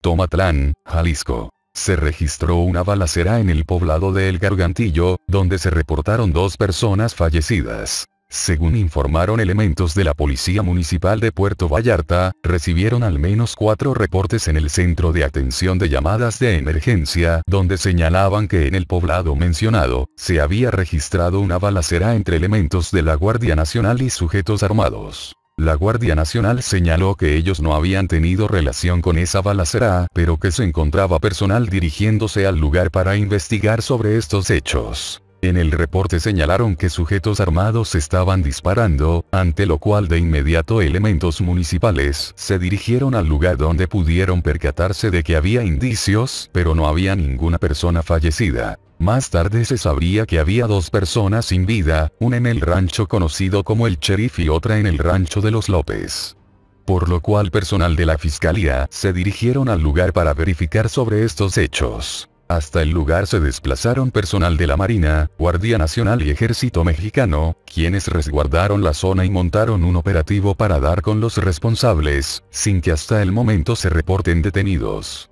Tomatlán, Jalisco. Se registró una balacera en el poblado de El Gargantillo, donde se reportaron dos personas fallecidas. Según informaron elementos de la Policía Municipal de Puerto Vallarta, recibieron al menos cuatro reportes en el Centro de Atención de Llamadas de Emergencia, donde señalaban que en el poblado mencionado, se había registrado una balacera entre elementos de la Guardia Nacional y sujetos armados. La Guardia Nacional señaló que ellos no habían tenido relación con esa balacera, pero que se encontraba personal dirigiéndose al lugar para investigar sobre estos hechos. En el reporte señalaron que sujetos armados estaban disparando, ante lo cual de inmediato elementos municipales se dirigieron al lugar donde pudieron percatarse de que había indicios, pero no había ninguna persona fallecida. Más tarde se sabría que había dos personas sin vida, una en el rancho conocido como el sheriff y otra en el rancho de los López por lo cual personal de la fiscalía se dirigieron al lugar para verificar sobre estos hechos. Hasta el lugar se desplazaron personal de la Marina, Guardia Nacional y Ejército Mexicano, quienes resguardaron la zona y montaron un operativo para dar con los responsables, sin que hasta el momento se reporten detenidos.